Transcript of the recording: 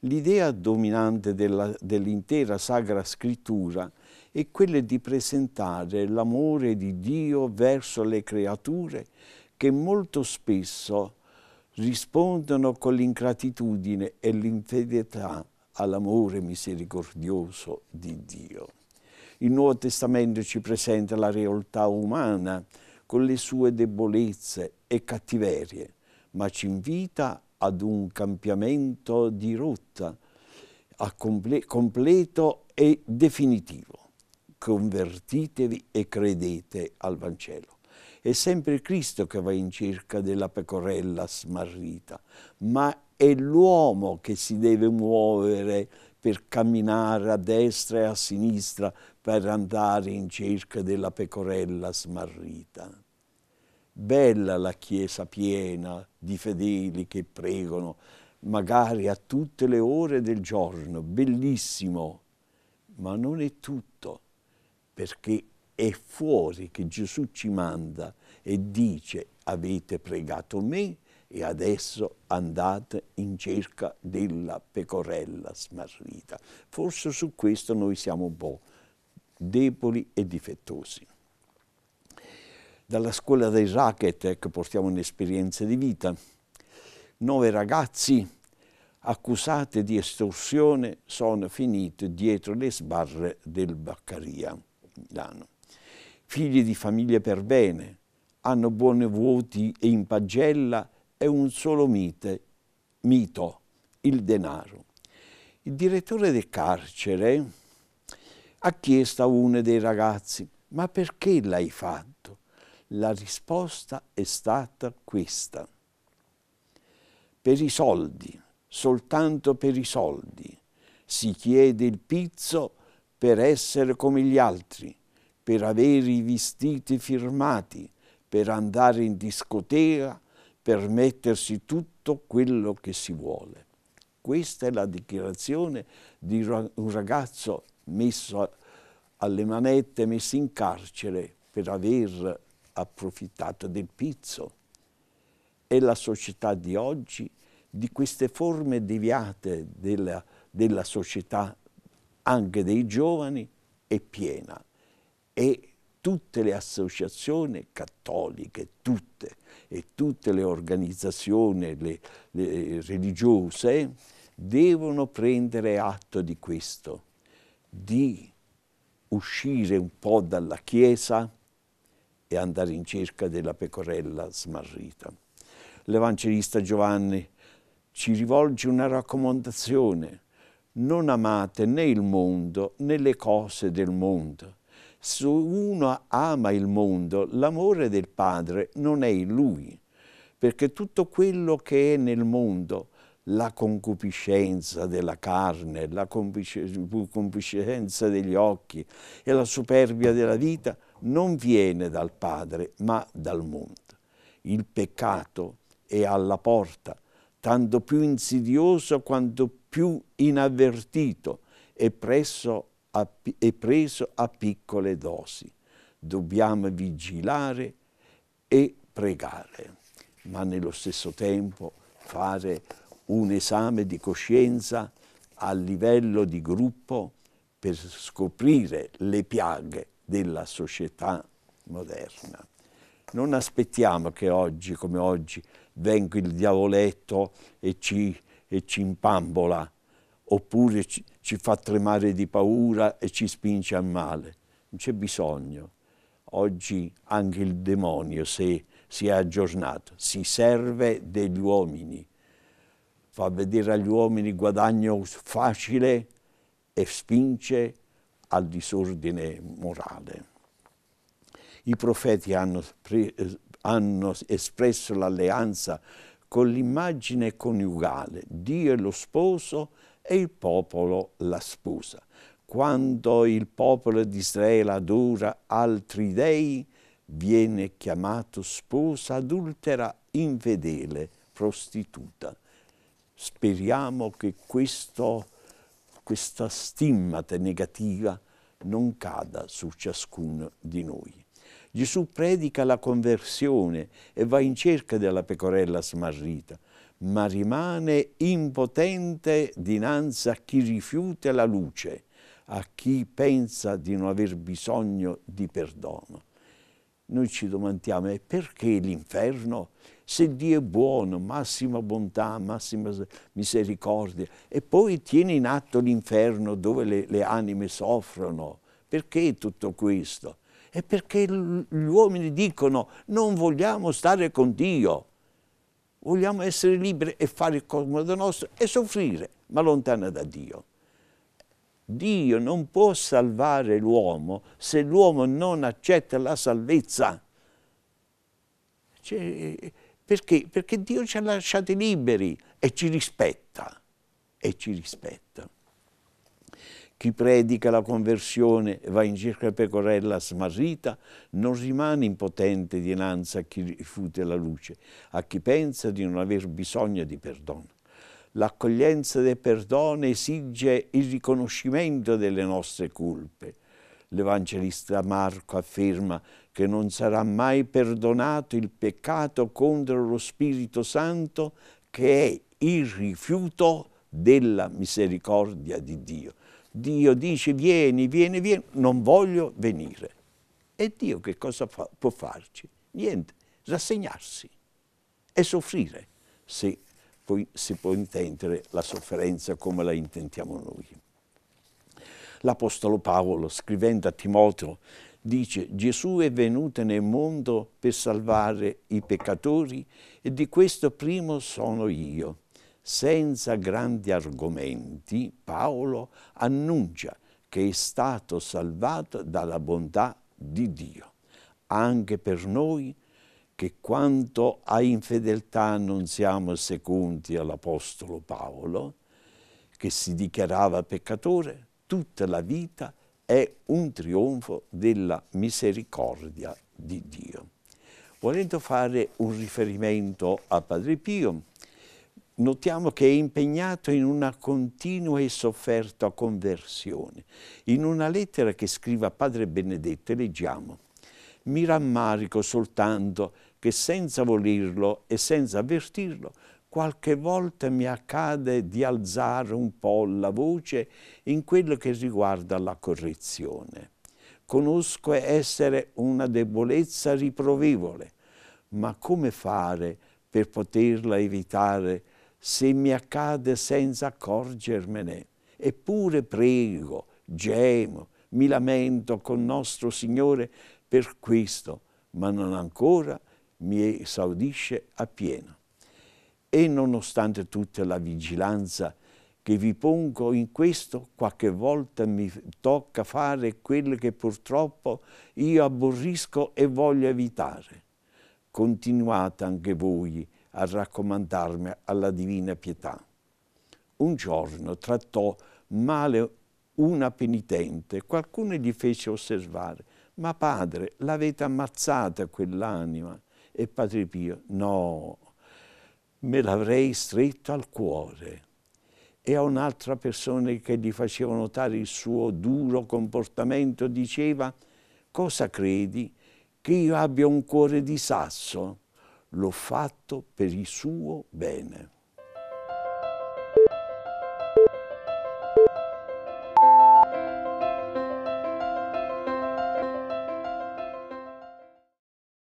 L'idea dominante dell'intera Sacra Scrittura è quella di presentare l'amore di Dio verso le creature che molto spesso rispondono con l'ingratitudine e l'infedeltà all'amore misericordioso di Dio. Il Nuovo Testamento ci presenta la realtà umana con le sue debolezze e cattiverie, ma ci invita ad un cambiamento di rotta comple completo e definitivo. Convertitevi e credete al Vangelo. È sempre Cristo che va in cerca della pecorella smarrita, ma è l'uomo che si deve muovere per camminare a destra e a sinistra per andare in cerca della pecorella smarrita. Bella la chiesa piena di fedeli che pregano, magari a tutte le ore del giorno, bellissimo, ma non è tutto, perché è fuori che Gesù ci manda e dice avete pregato me e adesso andate in cerca della pecorella smarrita. Forse su questo noi siamo un po' deboli e difettosi. Dalla scuola dei racket ecco, portiamo un'esperienza di vita. Nove ragazzi accusati di estorsione sono finiti dietro le sbarre del Baccaria, Milano. Figli di famiglie per bene, hanno buoni voti e in pagella è un solo mite, mito, il denaro. Il direttore del carcere ha chiesto a uno dei ragazzi, ma perché l'hai fatto? La risposta è stata questa. Per i soldi, soltanto per i soldi, si chiede il pizzo per essere come gli altri, per avere i vestiti firmati, per andare in discoteca permettersi tutto quello che si vuole. Questa è la dichiarazione di un ragazzo messo alle manette, messo in carcere per aver approfittato del pizzo. È la società di oggi, di queste forme deviate della, della società, anche dei giovani, è piena. E tutte le associazioni cattoliche, tutte, e tutte le organizzazioni le, le eh, religiose devono prendere atto di questo, di uscire un po' dalla Chiesa e andare in cerca della pecorella smarrita. L'Evangelista Giovanni ci rivolge una raccomandazione, non amate né il mondo né le cose del mondo se uno ama il mondo, l'amore del Padre non è in lui, perché tutto quello che è nel mondo, la concupiscenza della carne, la concupiscenza degli occhi e la superbia della vita, non viene dal Padre, ma dal mondo. Il peccato è alla porta, tanto più insidioso quanto più inavvertito, e presso a, e preso a piccole dosi. Dobbiamo vigilare e pregare, ma nello stesso tempo fare un esame di coscienza a livello di gruppo per scoprire le piaghe della società moderna. Non aspettiamo che oggi come oggi venga il diavoletto e ci, e ci impambola oppure ci, ci fa tremare di paura e ci spinge al male. Non c'è bisogno. Oggi anche il demonio, se si è aggiornato, si serve degli uomini, fa vedere agli uomini il guadagno facile e spinge al disordine morale. I profeti hanno, hanno espresso l'alleanza con l'immagine coniugale, Dio è lo sposo e il popolo la sposa. Quando il popolo di Israele adora altri dei, viene chiamato sposa adultera, infedele, prostituta. Speriamo che questo, questa stimmata negativa non cada su ciascuno di noi. Gesù predica la conversione e va in cerca della pecorella smarrita, ma rimane impotente dinanzi a chi rifiuta la luce, a chi pensa di non aver bisogno di perdono. Noi ci domandiamo, e perché l'inferno? Se Dio è buono, massima bontà, massima misericordia, e poi tiene in atto l'inferno dove le, le anime soffrono, perché tutto questo? è perché gli uomini dicono non vogliamo stare con Dio, vogliamo essere liberi e fare il comodo nostro e soffrire, ma lontana da Dio. Dio non può salvare l'uomo se l'uomo non accetta la salvezza. Cioè, perché? Perché Dio ci ha lasciati liberi e ci rispetta. E ci rispetta. Chi predica la conversione e va in cerca pecorella smarrita, non rimane impotente dinanzi a chi rifiuta la luce, a chi pensa di non aver bisogno di perdono. L'accoglienza del perdono esige il riconoscimento delle nostre colpe. L'Evangelista Marco afferma che non sarà mai perdonato il peccato contro lo Spirito Santo che è il rifiuto della misericordia di Dio. Dio dice vieni, vieni, vieni, non voglio venire. E Dio che cosa fa, può farci? Niente, rassegnarsi e soffrire, se poi si può intendere la sofferenza come la intendiamo noi. L'Apostolo Paolo, scrivendo a Timoteo, dice Gesù è venuto nel mondo per salvare i peccatori e di questo primo sono io senza grandi argomenti, Paolo annuncia che è stato salvato dalla bontà di Dio. Anche per noi, che quanto a infedeltà non siamo secondi all'Apostolo Paolo, che si dichiarava peccatore, tutta la vita è un trionfo della misericordia di Dio. Volendo fare un riferimento a Padre Pio, notiamo che è impegnato in una continua e sofferta conversione. In una lettera che scrive a Padre Benedetto leggiamo «Mi rammarico soltanto che senza volerlo e senza avvertirlo qualche volta mi accade di alzare un po' la voce in quello che riguarda la correzione. Conosco essere una debolezza riprovevole, ma come fare per poterla evitare se mi accade senza accorgermene. Eppure prego, gemo, mi lamento con nostro Signore per questo, ma non ancora mi esaudisce appieno. E nonostante tutta la vigilanza che vi pongo in questo, qualche volta mi tocca fare quello che purtroppo io aborrisco e voglio evitare. Continuate anche voi a raccomandarmi alla divina pietà. Un giorno trattò male una penitente, qualcuno gli fece osservare, ma padre, l'avete ammazzata quell'anima? E padre Pio, no, me l'avrei stretto al cuore. E a un'altra persona che gli faceva notare il suo duro comportamento diceva, cosa credi, che io abbia un cuore di sasso? l'ho fatto per il suo bene.